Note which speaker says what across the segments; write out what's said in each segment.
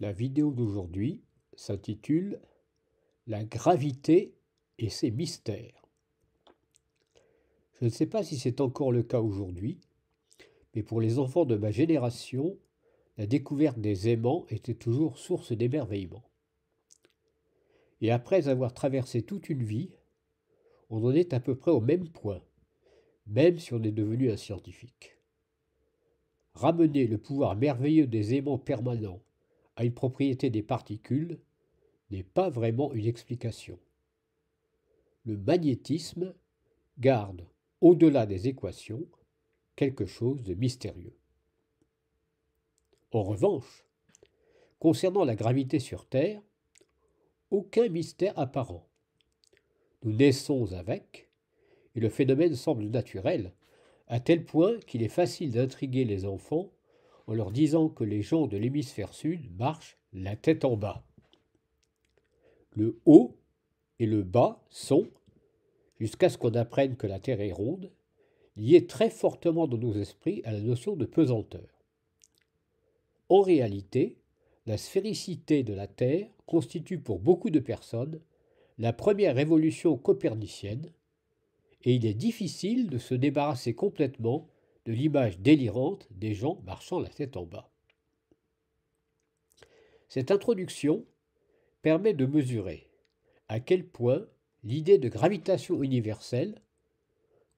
Speaker 1: La vidéo d'aujourd'hui s'intitule La gravité et ses mystères. Je ne sais pas si c'est encore le cas aujourd'hui, mais pour les enfants de ma génération, la découverte des aimants était toujours source d'émerveillement. Et après avoir traversé toute une vie, on en est à peu près au même point, même si on est devenu un scientifique. Ramener le pouvoir merveilleux des aimants permanents à une propriété des particules n'est pas vraiment une explication. Le magnétisme garde, au-delà des équations, quelque chose de mystérieux. En revanche, concernant la gravité sur Terre, aucun mystère apparent. Nous naissons avec, et le phénomène semble naturel, à tel point qu'il est facile d'intriguer les enfants en leur disant que les gens de l'hémisphère sud marchent la tête en bas. Le haut et le bas sont, jusqu'à ce qu'on apprenne que la Terre est ronde, liés très fortement dans nos esprits à la notion de pesanteur. En réalité, la sphéricité de la Terre constitue pour beaucoup de personnes la première révolution copernicienne, et il est difficile de se débarrasser complètement de l'image délirante des gens marchant la tête en bas. Cette introduction permet de mesurer à quel point l'idée de gravitation universelle,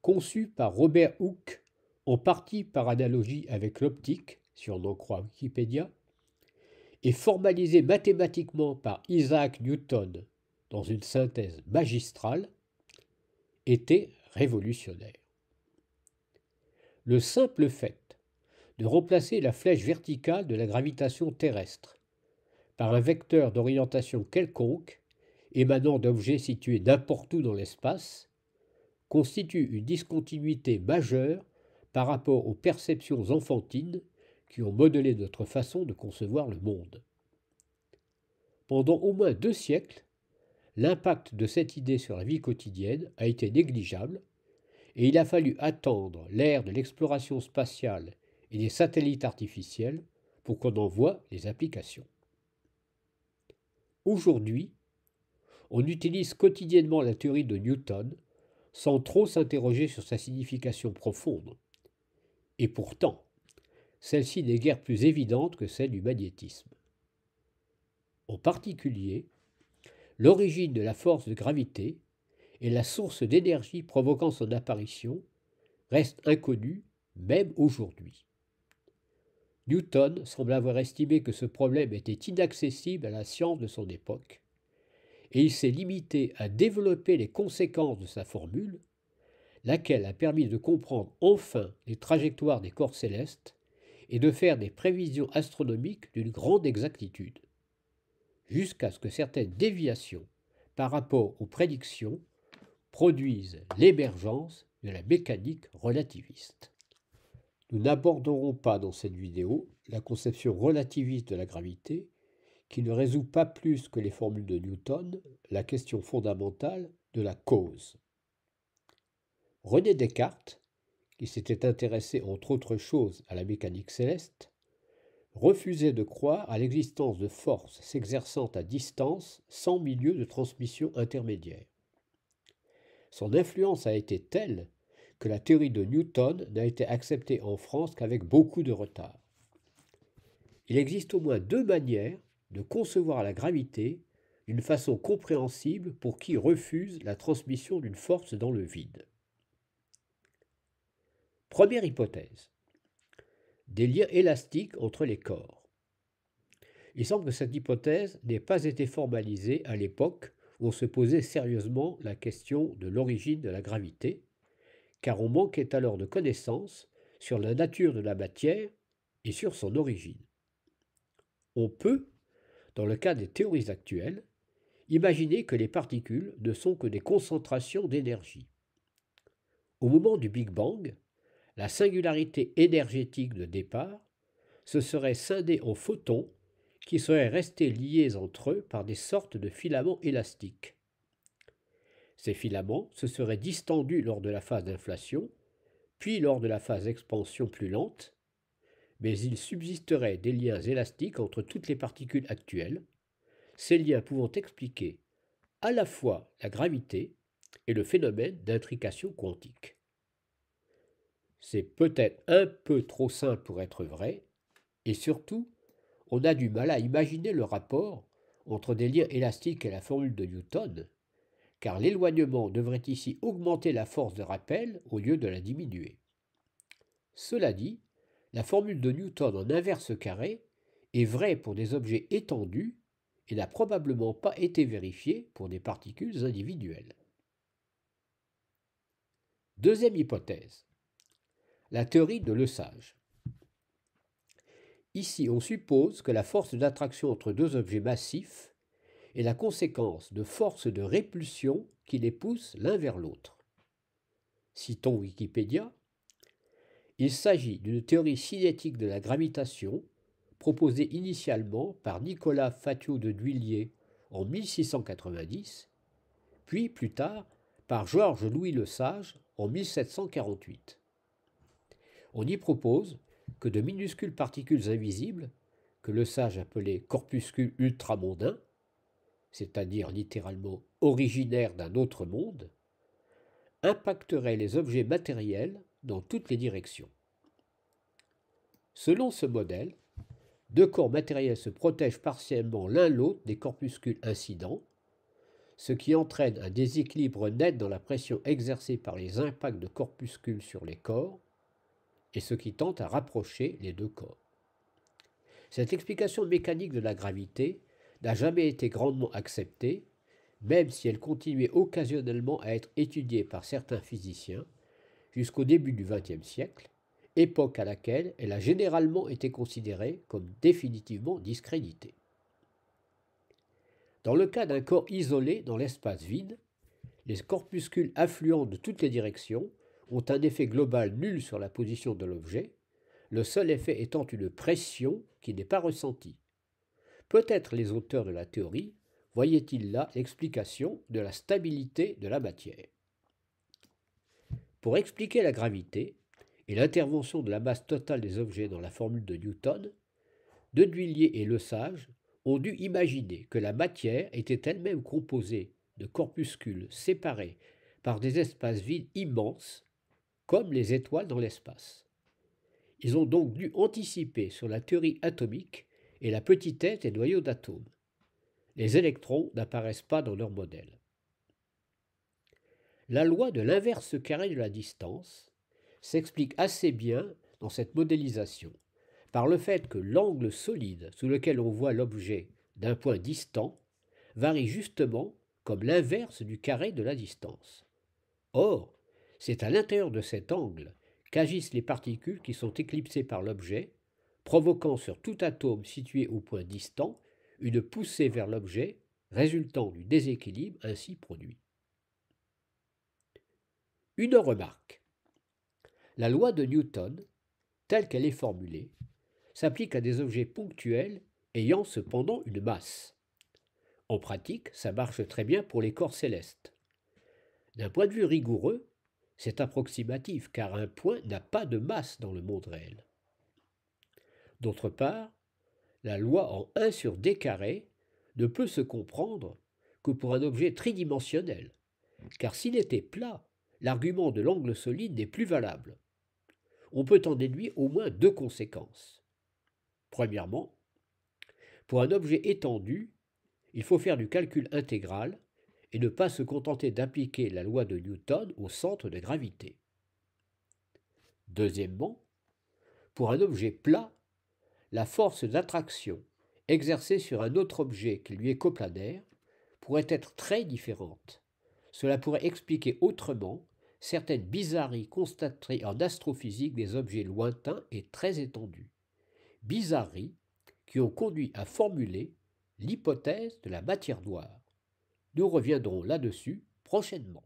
Speaker 1: conçue par Robert Hooke en partie par analogie avec l'optique, si on en croit Wikipédia, et formalisée mathématiquement par Isaac Newton dans une synthèse magistrale, était révolutionnaire le simple fait de remplacer la flèche verticale de la gravitation terrestre par un vecteur d'orientation quelconque émanant d'objets situés n'importe où dans l'espace constitue une discontinuité majeure par rapport aux perceptions enfantines qui ont modelé notre façon de concevoir le monde. Pendant au moins deux siècles, l'impact de cette idée sur la vie quotidienne a été négligeable, et il a fallu attendre l'ère de l'exploration spatiale et des satellites artificiels pour qu'on en voit les applications. Aujourd'hui, on utilise quotidiennement la théorie de Newton sans trop s'interroger sur sa signification profonde. Et pourtant, celle-ci n'est guère plus évidente que celle du magnétisme. En particulier, l'origine de la force de gravité et la source d'énergie provoquant son apparition reste inconnue même aujourd'hui. Newton semble avoir estimé que ce problème était inaccessible à la science de son époque, et il s'est limité à développer les conséquences de sa formule, laquelle a permis de comprendre enfin les trajectoires des corps célestes et de faire des prévisions astronomiques d'une grande exactitude, jusqu'à ce que certaines déviations par rapport aux prédictions produisent l'émergence de la mécanique relativiste. Nous n'aborderons pas dans cette vidéo la conception relativiste de la gravité, qui ne résout pas plus que les formules de Newton la question fondamentale de la cause. René Descartes, qui s'était intéressé entre autres choses à la mécanique céleste, refusait de croire à l'existence de forces s'exerçant à distance sans milieu de transmission intermédiaire. Son influence a été telle que la théorie de Newton n'a été acceptée en France qu'avec beaucoup de retard. Il existe au moins deux manières de concevoir la gravité d'une façon compréhensible pour qui refuse la transmission d'une force dans le vide. Première hypothèse. Des liens élastiques entre les corps. Il semble que cette hypothèse n'ait pas été formalisée à l'époque on se posait sérieusement la question de l'origine de la gravité, car on manquait alors de connaissances sur la nature de la matière et sur son origine. On peut, dans le cas des théories actuelles, imaginer que les particules ne sont que des concentrations d'énergie. Au moment du Big Bang, la singularité énergétique de départ se serait scindée en photons qui seraient restés liés entre eux par des sortes de filaments élastiques. Ces filaments se seraient distendus lors de la phase d'inflation, puis lors de la phase d'expansion plus lente, mais il subsisterait des liens élastiques entre toutes les particules actuelles, ces liens pouvant expliquer à la fois la gravité et le phénomène d'intrication quantique. C'est peut-être un peu trop simple pour être vrai, et surtout, on a du mal à imaginer le rapport entre des liens élastiques et la formule de Newton, car l'éloignement devrait ici augmenter la force de rappel au lieu de la diminuer. Cela dit, la formule de Newton en inverse carré est vraie pour des objets étendus et n'a probablement pas été vérifiée pour des particules individuelles. Deuxième hypothèse. La théorie de Le Sage. Ici, on suppose que la force d'attraction entre deux objets massifs est la conséquence de forces de répulsion qui les poussent l'un vers l'autre. Citons Wikipédia. Il s'agit d'une théorie cinétique de la gravitation proposée initialement par Nicolas Fatio de Duillier en 1690, puis plus tard par Georges Louis Le Sage en 1748. On y propose que de minuscules particules invisibles, que le sage appelait corpuscules ultramondains, c'est-à-dire littéralement originaires d'un autre monde, impacteraient les objets matériels dans toutes les directions. Selon ce modèle, deux corps matériels se protègent partiellement l'un l'autre des corpuscules incidents, ce qui entraîne un déséquilibre net dans la pression exercée par les impacts de corpuscules sur les corps, et ce qui tend à rapprocher les deux corps. Cette explication mécanique de la gravité n'a jamais été grandement acceptée, même si elle continuait occasionnellement à être étudiée par certains physiciens jusqu'au début du XXe siècle, époque à laquelle elle a généralement été considérée comme définitivement discréditée. Dans le cas d'un corps isolé dans l'espace vide, les corpuscules affluents de toutes les directions ont un effet global nul sur la position de l'objet, le seul effet étant une pression qui n'est pas ressentie. Peut-être les auteurs de la théorie voyaient-ils là l'explication de la stabilité de la matière. Pour expliquer la gravité et l'intervention de la masse totale des objets dans la formule de Newton, De Duillier et Lesage ont dû imaginer que la matière était elle-même composée de corpuscules séparés par des espaces vides immenses comme les étoiles dans l'espace. Ils ont donc dû anticiper sur la théorie atomique et la petite tête et noyaux d'atomes. Les électrons n'apparaissent pas dans leur modèle. La loi de l'inverse carré de la distance s'explique assez bien dans cette modélisation par le fait que l'angle solide sous lequel on voit l'objet d'un point distant varie justement comme l'inverse du carré de la distance. Or, c'est à l'intérieur de cet angle qu'agissent les particules qui sont éclipsées par l'objet, provoquant sur tout atome situé au point distant une poussée vers l'objet résultant du déséquilibre ainsi produit. Une remarque. La loi de Newton, telle qu'elle est formulée, s'applique à des objets ponctuels ayant cependant une masse. En pratique, ça marche très bien pour les corps célestes. D'un point de vue rigoureux, c'est approximatif, car un point n'a pas de masse dans le monde réel. D'autre part, la loi en 1 sur d carré ne peut se comprendre que pour un objet tridimensionnel, car s'il était plat, l'argument de l'angle solide n'est plus valable. On peut en déduire au moins deux conséquences. Premièrement, pour un objet étendu, il faut faire du calcul intégral, et ne pas se contenter d'appliquer la loi de Newton au centre de gravité. Deuxièmement, pour un objet plat, la force d'attraction exercée sur un autre objet qui lui est coplanaire pourrait être très différente. Cela pourrait expliquer autrement certaines bizarreries constatées en astrophysique des objets lointains et très étendus. Bizarreries qui ont conduit à formuler l'hypothèse de la matière noire. Nous reviendrons là-dessus prochainement.